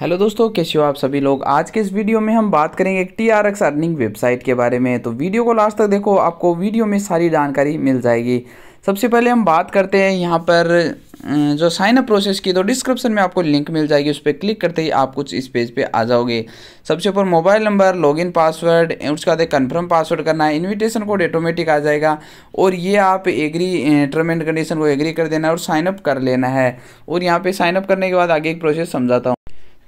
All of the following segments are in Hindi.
हेलो दोस्तों कैसे हो आप सभी लोग आज के इस वीडियो में हम बात करेंगे एक T R X earning website के बारे में तो वीडियो को लास्ट तक देखो आपको वीडियो में सारी जानकारी मिल जाएगी सबसे पहले हम बात करते हैं यहाँ पर अं, जो साइनअप प्रोसेस की तो डिस्क्रिप्शन में आपको लिंक मिल जाएगी उस पर क्लिक करते ही आप कुछ इस पेज पे आ जाओगे सबसे ऊपर मोबाइल नंबर लॉगिन पासवर्ड उसके बाद कन्फर्म पासवर्ड करना है इनविटेशन कोड ऑटोमेटिक आ जाएगा और ये आप एग्री टर्म एंड कंडीशन को एग्री कर देना है और साइनअप कर लेना है और यहाँ पर साइनअप करने के बाद आगे एक प्रोसेस समझाता हूँ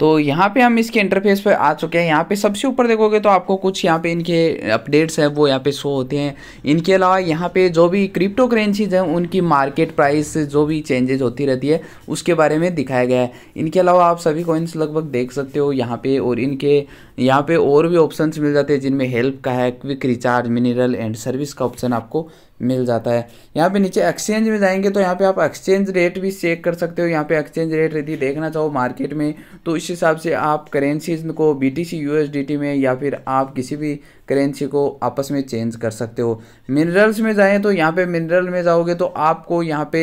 तो यहाँ पे हम इसके इंटरफेस पर आ चुके हैं यहाँ पे सबसे ऊपर देखोगे तो आपको कुछ यहाँ पे इनके अपडेट्स हैं वो यहाँ पे शो होते हैं इनके अलावा यहाँ पे जो भी क्रिप्टो करेंसीज हैं उनकी मार्केट प्राइस जो भी चेंजेज होती रहती है उसके बारे में दिखाया गया है इनके अलावा आप सभी कॉइन्स लगभग देख सकते हो यहाँ पर और इनके यहाँ पर और भी ऑप्शन मिल जाते हैं जिनमें हेल्प का है quick recharge mineral and service का ऑप्शन आपको मिल जाता है यहाँ पे नीचे एक्सचेंज में जाएंगे तो यहाँ पे आप एक्सचेंज रेट भी चेक कर सकते हो यहाँ पे एक्सचेंज रेट यदि देखना चाहो मार्केट में तो इस हिसाब से आप करेंसीज को बी टी में या फिर आप किसी भी करेंसी को आपस में चेंज कर सकते हो मिनरल्स में जाएँ तो यहाँ पे मिनरल में जाओगे तो आपको यहाँ पे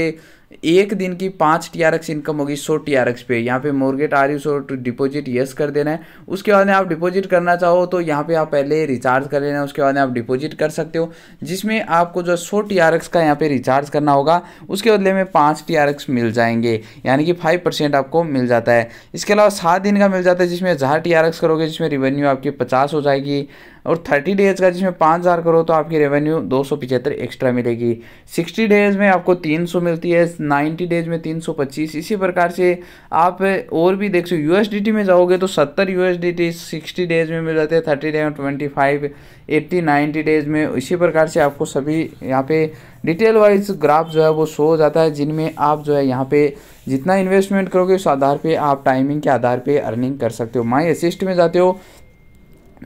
एक दिन की पाँच टी आर एक्स इनकम होगी सौ टी आर एक्स पे यहाँ पे मोर्गेट आर यू सो डिपोजिट येस कर देना है उसके बाद में आप डिपॉजिट करना चाहो तो यहाँ पे आप पहले रिचार्ज कर लेना है उसके बाद में आप डिपॉजिट कर सकते हो जिसमें आपको जो सौ टी आर एक्स का यहाँ पे रिचार्ज करना होगा उसके बदले में पाँच टी आर एक्स मिल जाएंगे यानी कि फाइव परसेंट आपको मिल जाता है इसके अलावा सात दिन का मिल जाता है जिसमें हज़ार टी आर एक्स करोगे जिसमें रिवेन्यू आपकी पचास हो जाएगी और थर्टी डेज़ का जिसमें पाँच हज़ार करो तो आपकी रेवेन्यू दो सौ पिछहत्तर एक्स्ट्रा मिलेगी सिक्सटी डेज़ में आपको तीन सौ मिलती है नाइन्टी डेज़ में तीन सौ पच्चीस इसी प्रकार से आप और भी देख सो यू में जाओगे तो सत्तर यू सिक्सटी डेज़ में मिल जाते हैं थर्टी डेज में twenty five eighty ninety days में इसी प्रकार से आपको सभी यहाँ पे डिटेल वाइज ग्राफ जो है वो शो हो जाता है जिनमें आप जो है यहाँ पे जितना इन्वेस्टमेंट करोगे उस आधार पे आप टाइमिंग के आधार पे अर्निंग कर सकते हो माई असिस्ट में जाते हो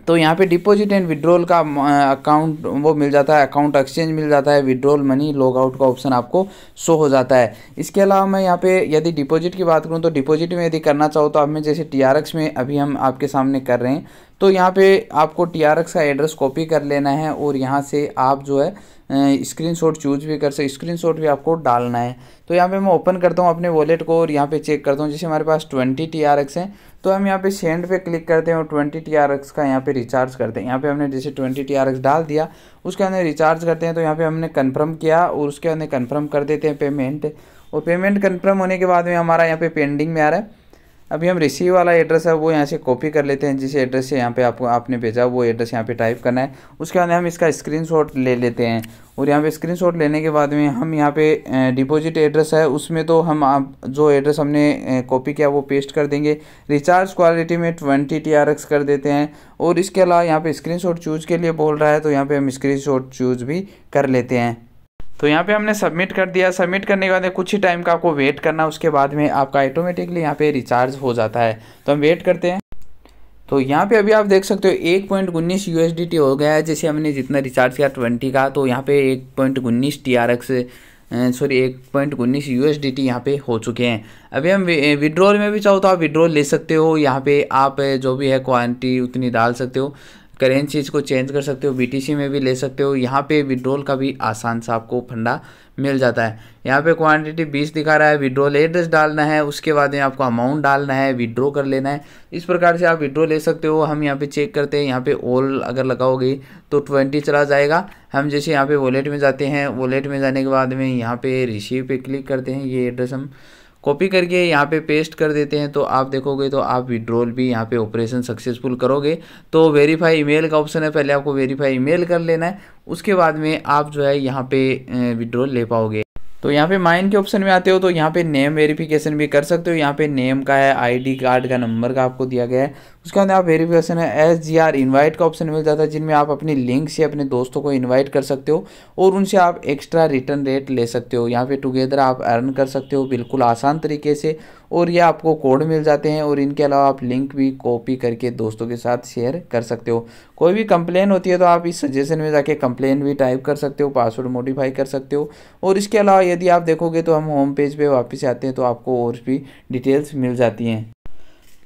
तो यहाँ पे डिपॉजिट एंड विड्रोल का अकाउंट वो मिल जाता है अकाउंट एक्सचेंज मिल जाता है विड्रोल मनी लॉग आउट का ऑप्शन आपको शो हो जाता है इसके अलावा मैं यहाँ पे यदि डिपॉजिट की बात करूँ तो डिपॉजिट में यदि करना चाहो तो आप में जैसे टी में अभी हम आपके सामने कर रहे हैं तो यहाँ पे आपको टी का एड्रेस कॉपी कर लेना है और यहाँ से आप जो है स्क्रीन शॉट चूज भी कर सकते स्क्रीन शॉट भी आपको डालना है तो यहाँ पे मैं ओपन करता हूँ अपने वॉलेट को और यहाँ पे चेक करता हूँ जैसे हमारे पास ट्वेंटी टी आर एक्स हैं तो हम यहाँ पे सेंड पे क्लिक करते हैं और ट्वेंटी टी आर एक्स का यहाँ पे रिचार्ज करते हैं यहाँ पे हमने जैसे ट्वेंटी टी आर एक्स डाल दिया उसके अंदर रिचार्ज करते हैं तो यहाँ पे हमने कन्फर्म किया और उसके अंदर कन्फर्म कर देते हैं पेमेंट और पेमेंट कन्फर्म होने के बाद में हमारा यहाँ पे पेंडिंग में आ रहा है अभी हम रिसीव वाला एड्रेस है वो यहाँ से कॉपी कर लेते हैं जिस एड्रेस से यहाँ पे आपको आपने भेजा वो एड्रेस यहाँ पे टाइप करना है उसके बाद हम इसका स्क्रीनशॉट ले लेते हैं और यहाँ पे स्क्रीनशॉट लेने के बाद में हम यहाँ पे डिपॉजिट एड्रेस है उसमें तो हम आप जो एड्रेस हमने कॉपी किया वो पेस्ट कर देंगे रिचार्ज क्वालिटी में ट्वेंटी टी कर देते हैं और इसके अलावा यहाँ पर स्क्रीन चूज़ के लिए बोल रहा है तो यहाँ पर हम स्क्रीन चूज़ भी कर लेते हैं तो यहाँ पे हमने सबमिट कर दिया सबमिट करने के बाद कुछ ही टाइम का आपको वेट करना उसके बाद में आपका ऑटोमेटिकली यहाँ पे रिचार्ज हो जाता है तो हम वेट करते हैं तो यहाँ पे अभी आप देख सकते हो एक पॉइंट उन्नीस यू हो गया है जैसे हमने जितना रिचार्ज किया ट्वेंटी का तो यहाँ पे एक पॉइंट उन्नीस टी आर एक्स सॉरी एक पॉइंट उन्नीस यू एस डी टी यहाँ पे हो चुके हैं अभी हम विड्रॉल में भी चाहो तो आप विड्रॉल ले सकते हो यहाँ पे आप जो भी है क्वांटिटी उतनी डाल सकते हो करेंसी को चेंज कर सकते हो बीटीसी में भी ले सकते हो यहाँ पे विड्रोल का भी आसान सा आपको फंडा मिल जाता है यहाँ पे क्वांटिटी 20 दिखा रहा है विड्रोल एड्रेस डालना है उसके बाद में आपको अमाउंट डालना है विड्रॉ कर लेना है इस प्रकार से आप विड्रो ले सकते हो हम यहाँ पे चेक करते हैं यहाँ पे ऑल अगर लगाओगे तो ट्वेंटी चला जाएगा हम जैसे यहाँ पे वॉलेट में जाते हैं वॉलेट में जाने के बाद में यहाँ पे रिसीव पे क्लिक करते हैं ये एड्रेस हम कॉपी करके यहाँ पे पेस्ट कर देते हैं तो आप देखोगे तो आप विड्रॉल भी यहाँ पे ऑपरेशन सक्सेसफुल करोगे तो वेरीफाई ईमेल का ऑप्शन है पहले आपको वेरीफाई ईमेल कर लेना है उसके बाद में आप जो है यहाँ पे विड्रॉल ले पाओगे तो यहाँ पे माइन के ऑप्शन में आते हो तो यहाँ पे नेम वेरिफिकेशन भी कर सकते हो यहाँ पे नेम का है आईडी कार्ड का नंबर का आपको दिया गया है उसके बाद आप वेरिफिकेशन है एस जी आर इन्वाइट का ऑप्शन मिल जाता है जिनमें आप अपनी लिंक से अपने दोस्तों को इन्वाइट कर सकते हो और उनसे आप एक्स्ट्रा रिटर्न रेट ले सकते हो यहाँ पे टुगेदर आप अर्न कर सकते हो बिल्कुल आसान तरीके से और ये आपको कोड मिल जाते हैं और इनके अलावा आप लिंक भी कॉपी करके दोस्तों के साथ शेयर कर सकते हो कोई भी कंप्लेन होती है तो आप इस सजेशन में जाके कंप्लेन भी टाइप कर सकते हो पासवर्ड मॉडिफाई कर सकते हो और इसके अलावा यदि आप देखोगे तो हम होम पेज पर वापस आते हैं तो आपको और भी डिटेल्स मिल जाती हैं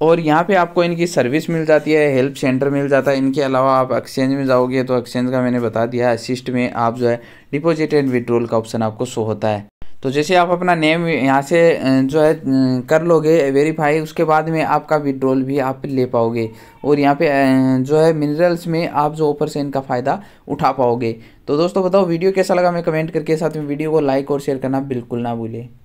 और यहाँ पे आपको इनकी सर्विस मिल जाती है हेल्प सेंटर मिल जाता है इनके अलावा आप एक्सचेंज में जाओगे तो एक्सचेंज का मैंने बता दिया असिस्ट में आप जो है डिपॉजिट एंड विड्रोल का ऑप्शन आपको शो होता है तो जैसे आप अपना नेम यहाँ से जो है कर लोगे वेरीफाई उसके बाद में आपका विड्रोल भी आप ले पाओगे और यहाँ पे जो है मिनरल्स में आप जो ऊपर से इनका फ़ायदा उठा पाओगे तो दोस्तों बताओ वीडियो कैसा लगा मैं कमेंट करके साथ में वीडियो को लाइक और शेयर करना बिल्कुल ना भूलें